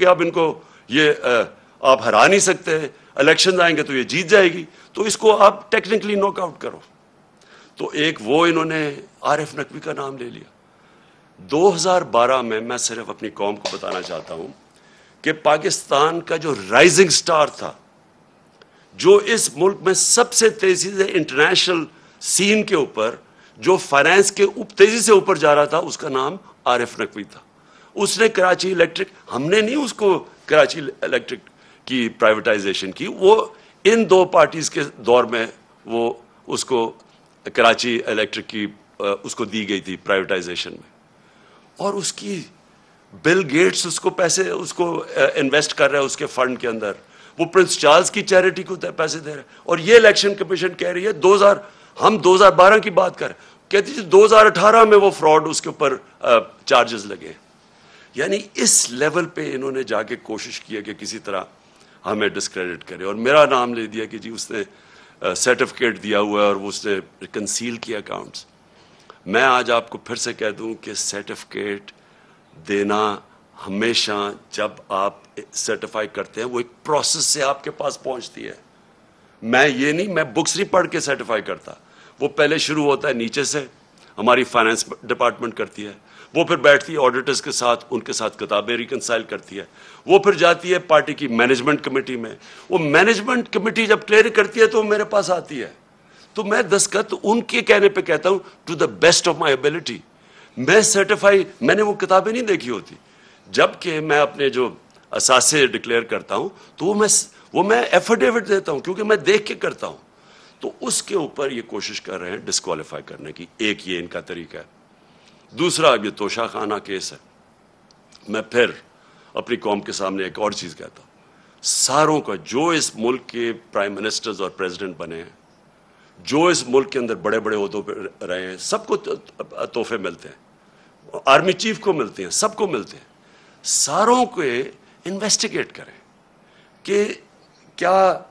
कि आप इनको ये आ, आप हरा नहीं सकते इलेक्शन आएंगे तो ये जीत जाएगी तो इसको आप टेक्निकली नॉकआउट करो तो एक वो इन्होंने एफ नकवी का नाम ले लिया 2012 में मैं सिर्फ अपनी कौम को बताना चाहता हूं कि पाकिस्तान का जो राइजिंग स्टार था जो इस मुल्क में सबसे तेजी से इंटरनेशनल सीन के ऊपर जो फाइनेंस के तेजी से ऊपर जा रहा था उसका नाम एफ नकवी था उसने कराची इलेक्ट्रिक हमने नहीं उसको कराची इलेक्ट्रिक की प्राइवेटाइजेशन की वो इन दो पार्टीज के दौर में वो उसको कराची इलेक्ट्रिक की उसको दी गई थी प्राइवेटाइजेशन में और उसकी बिल गेट्स उसको पैसे उसको इन्वेस्ट कर रहा है उसके फंड के अंदर वो प्रिंस चार्ल्स की चैरिटी को पैसे दे रहे हैं और ये इलेक्शन कमीशन कह रही है 2000 हम 2012 की बात कर कहती थी 2018 में वो फ्रॉड उसके ऊपर चार्जेस लगे हैं यानी इस लेवल पे इन्होंने जाके कोशिश की है कि किसी तरह हमें डिस्क्रेडिट करे और मेरा नाम ले दिया कि जी उसने सर्टिफिकेट दिया हुआ है और वो उसने कंसील किया अकाउंट्स मैं आज आपको फिर से कह दूं कि सर्टिफिकेट देना हमेशा जब आप सर्टिफाई करते हैं वो एक प्रोसेस से आपके पास पहुंचती है मैं ये नहीं मैं बुक्स नहीं पढ़ के सर्टिफाई करता वो पहले शुरू होता है नीचे से हमारी फाइनेंस डिपार्टमेंट करती है वो फिर बैठती है ऑडिटर्स के साथ उनके साथ किताबें रिकनसाइल करती है वो फिर जाती है पार्टी की मैनेजमेंट कमेटी में वो मैनेजमेंट कमेटी जब क्लियर करती है तो मेरे पास आती है तो मैं दस्खत उनके कहने पर कहता हूँ to the best of my ability मैं सर्टिफाई मैंने वो किताबें नहीं देखी होती जबकि मैं अपने जो असासे डिक्लेयर करता हूँ तो वो मैं वो मैं एफिडेविट देता हूँ क्योंकि मैं देख के करता हूँ तो उसके ऊपर ये कोशिश कर रहे हैं डिस्कालीफाई करने की एक ये इनका तरीका है दूसरा ये तोशा खाना केस है मैं फिर अपनी कौम के सामने एक और चीज़ कहता हूं सारों का जो इस मुल्क के प्राइम मिनिस्टर्स और प्रेसिडेंट बने हैं जो इस मुल्क के अंदर बड़े बड़े उहदों पर रहे हैं सबको तो, तोहफे मिलते हैं आर्मी चीफ को मिलते हैं सबको मिलते हैं सारों को इन्वेस्टिगेट करें कि क्या